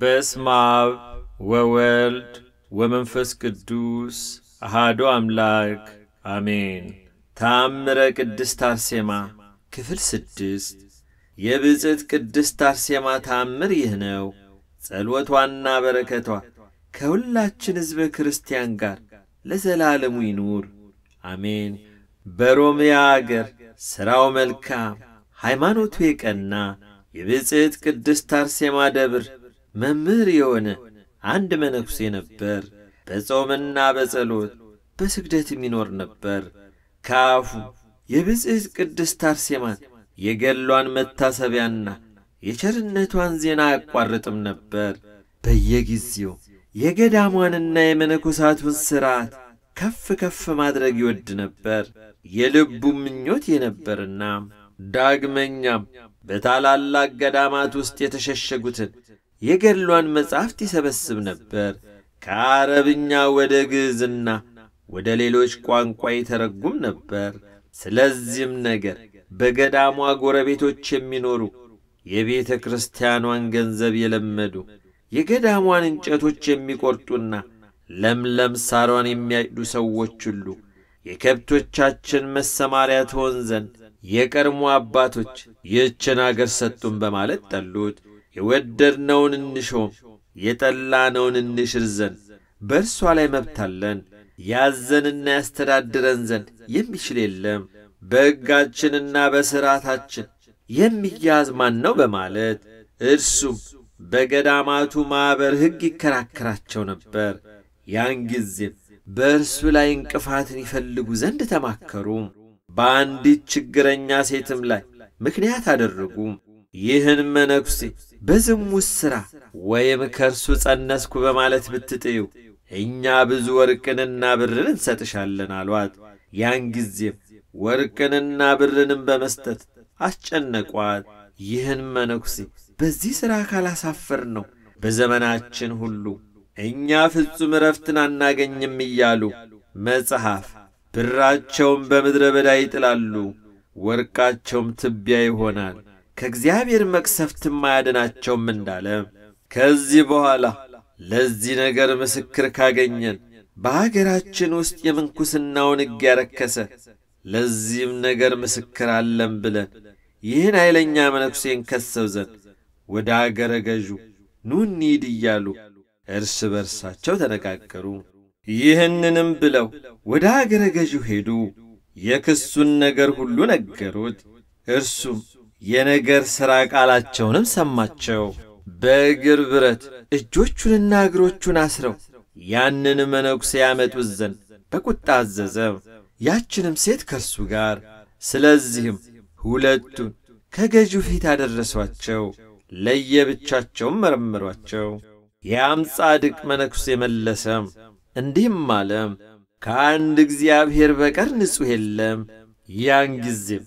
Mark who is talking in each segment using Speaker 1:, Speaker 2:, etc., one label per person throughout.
Speaker 1: በስመ አብ ወወልድ ወመንፈስ ቅዱስ አሃዱ አምላክ አሜን። ተአምረ ቅድስት አርሴማ ክፍል ስድስት የብፅዕት ቅድስት አርሴማ ተአምር ይህ ነው። ጸሎቷና በረከቷ ከሁላችን ሕዝበ ክርስቲያን ጋር ለዘላለሙ ይኑር አሜን። በሮምያ አገር ሥራው መልካም፣ ሃይማኖቱ የቀና የብፅዕት ቅድስት አርሴማ ደብር መምህር የሆነ አንድ መነኩሴ ነበር። በጾምና በጸሎት በስግደት የሚኖር ነበር። ከአፉ የብጽዕት ቅድስት አርሴማን የገሏን መታሰቢያና የቸርነቷን ዜና አያቋርጥም ነበር። በየጊዜው የገዳሟንና የመነኮሳቱን ሥርዓት ከፍ ከፍ ማድረግ ይወድ ነበር። የልቡ ምኞት የነበርና ዳግመኛም በታላላቅ ገዳማት ውስጥ የተሸሸጉትን የገድሏን መጻሕፍት ይሰበስብ ነበር። ከአረብኛ ወደ ግዕዝና ወደ ሌሎች ቋንቋ ይተረጉም ነበር። ስለዚህም ነገር በገዳሟ ጎረቤቶች የሚኖሩ የቤተ ክርስቲያኗን ገንዘብ የለመዱ የገዳሟን እንጨቶች የሚቆርጡና ለምለም ሳሯን የሚያጭዱ ሰዎች ሁሉ የከብቶቻችን መሰማሪያ ትሆን ዘንድ የቀድሞ አባቶች ይህችን አገር ሰጡን በማለት ጠሉት። የወደድነውን እንሾም የጠላነውን እንሽር ዘንድ በእርሷ ላይ መብታለን ያዘንና ያስተዳድረን ዘንድ የሚችል የለም። በሕጋችንና በሥርዓታችን የሚያዝ ማን ነው? በማለት እርሱም በገዳማቱ ማኅበር ሕግ ይከራከራቸው ነበር። ያን ጊዜም በእርሱ ላይ እንቅፋትን ይፈልጉ ዘንድ ተማከሩ። በአንዲት ችግረኛ ሴትም ላይ ምክንያት አደረጉም ይህን መነኩሴ በዝሙት ሥራ ወይም ከእርሱ ጸነስኩ በማለት ብትጥዩ እኛ ብዙ ወርቅንና ብርን እንሰጥሻለን አሏት። ያን ጊዜም ወርቅንና ብርንም በመስጠት አስጨነቋት። ይህን መነኩሴ በዚህ ሥራ ካላሳፈር ነው በዘመናችን ሁሉ እኛ ፍጹም እረፍትን አናገኝም እያሉ መጽሐፍ ብራቸውን በምድረ በዳ ይጥላሉ፣ ወርቃቸውም ትቢያ ይሆናል። ከእግዚአብሔር መቅሰፍት የማያድናቸውም እንዳለ ከዚህ በኋላ ለዚህ ነገር ምስክር ካገኘን በአገራችን ውስጥ የምንኩስናውን ሕግ ያረከሰ ለዚህም ነገር ምስክር አለን ብለን ይህን ኃይለኛ መነኩሴን ከሰው ዘንድ ወደ አገረ ገዡ ኑኒድ እያሉ እርስ በርሳቸው ተነጋገሩ። ይህንንም ብለው ወደ አገረ ገዡ ሄዱ። የክሱን ነገር ሁሉ ነገሩት። እርሱም የነገር ሥራ ቃላቸውንም ሰማቸው። በእግር ብረት እጆቹንና እግሮቹን አስረው ያንን መነኩሴ ያመጡት ዘንድ በቁጣ አዘዘ። ያችንም ሴት ከእርሱ ጋር። ስለዚህም ሁለቱን ከገዢው ፊት አደረሷቸው፣ ለየብቻቸውም መረመሯቸው። ያም ጻድቅ መነኩሴ መለሰም እንዲህም አለም ከአንድ እግዚአብሔር በቀር ንጹሕ የለም። ያን ጊዜም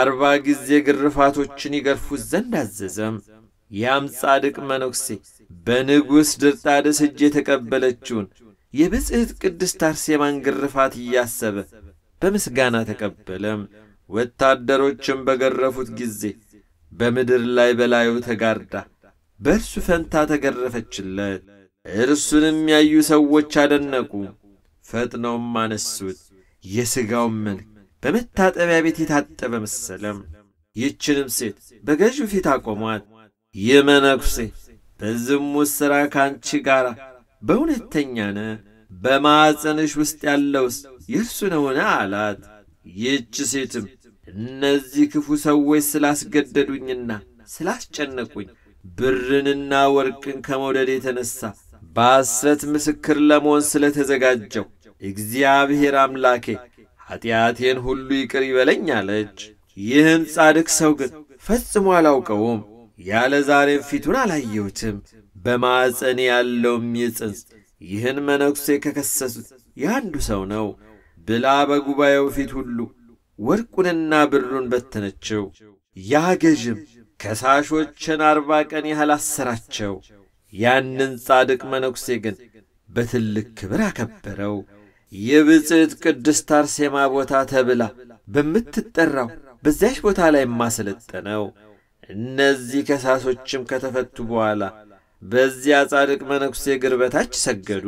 Speaker 1: አርባ ጊዜ ግርፋቶችን ይገርፉት ዘንድ አዘዘም። ያም ጻድቅ መነኩሴ በንጉሥ ድርጣደስ እጅ የተቀበለችውን የብጽሕት ቅድስት አርሴማን ግርፋት እያሰበ በምስጋና ተቀበለም። ወታደሮችም በገረፉት ጊዜ በምድር ላይ በላዩ ተጋርዳ በእርሱ ፈንታ ተገረፈችለት። እርሱንም ያዩ ሰዎች አደነቁ፣ ፈጥነውም አነሱት። የሥጋውን መልክ በመታጠቢያ ቤት የታጠበ መሰለም። ይችንም ሴት በገዥው ፊት አቆሟት። ይህ መነኩሴ በዝሙት ሥራ ካንቺ ጋር በእውነተኛ ነ በማዕፀንሽ ውስጥ ያለውስ የእርሱ ነውን? አላት። ይህች ሴትም እነዚህ ክፉ ሰዎች ስላስገደዱኝና ስላስጨነቁኝ ብርንና ወርቅን ከመውደድ የተነሣ በሐሰት ምስክር ለመሆን ስለ ተዘጋጀው እግዚአብሔር አምላኬ ኀጢአቴን ሁሉ ይቅር ይበለኝ አለች። ይህን ጻድቅ ሰው ግን ፈጽሞ አላውቀውም፣ ያለ ዛሬም ፊቱን አላየሁትም። በማዕፀኔ ያለውም የጽንስ ይህን መነኩሴ ከከሰሱት የአንዱ ሰው ነው ብላ በጉባኤው ፊት ሁሉ ወርቁንና ብሩን በተነችው። ያ ገዥም ከሳሾችን አርባ ቀን ያህል አሰራቸው። ያንን ጻድቅ መነኩሴ ግን በትልቅ ክብር አከበረው። የብፅዕት ቅድስት አርሴማ ቦታ ተብላ በምትጠራው በዚያች ቦታ ላይ የማሰለጠነው። እነዚህ ከሳሶችም ከተፈቱ በኋላ በዚያ ጻድቅ መነኩሴ እግር በታች ሰገዱ፣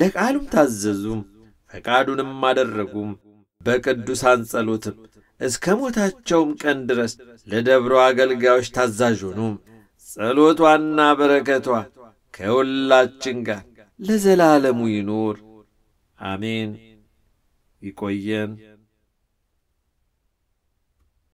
Speaker 1: ለቃሉም ታዘዙም፣ ፈቃዱንም አደረጉም። በቅዱሳን ጸሎትም እስከ ሞታቸውም ቀን ድረስ ለደብሮ አገልጋዮች ታዛዥ ሆኑ። ጸሎቷና በረከቷ ከሁላችን ጋር ለዘላለሙ ይኑር። አሜን። ይቆየን።